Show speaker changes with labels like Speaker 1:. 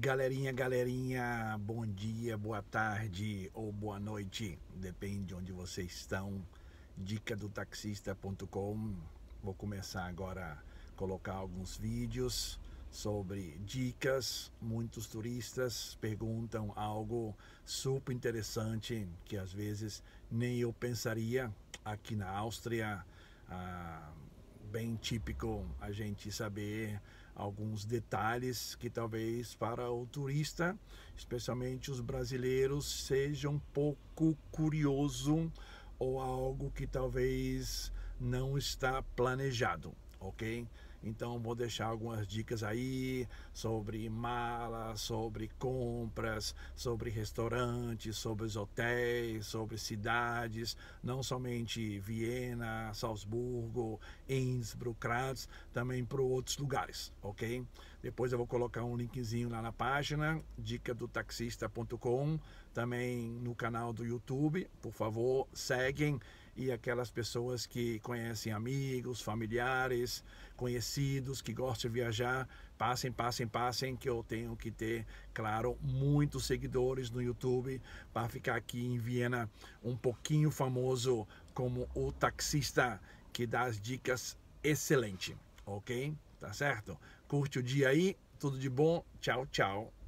Speaker 1: Galerinha, galerinha, bom dia, boa tarde ou boa noite, depende de onde vocês estão. Dica do taxista.com. Vou começar agora a colocar alguns vídeos sobre dicas. Muitos turistas perguntam algo super interessante que às vezes nem eu pensaria aqui na Áustria. Ah, bem típico a gente saber alguns detalhes que talvez para o turista, especialmente os brasileiros, seja um pouco curioso ou algo que talvez não está planejado, ok? Então vou deixar algumas dicas aí sobre malas, sobre compras, sobre restaurantes, sobre os hotéis, sobre cidades, não somente Viena, Salzburgo, Innsbruck, Graz, também para outros lugares, ok? Depois eu vou colocar um linkzinho lá na página, dica do taxista.com, também no canal do YouTube. Por favor, seguem e aquelas pessoas que conhecem amigos, familiares, conhecidos, que gostam de viajar, passem, passem, passem, que eu tenho que ter, claro, muitos seguidores no YouTube para ficar aqui em Viena um pouquinho famoso como o taxista que dá as dicas excelente, ok? Tá certo? Curte o dia aí, tudo de bom. Tchau, tchau.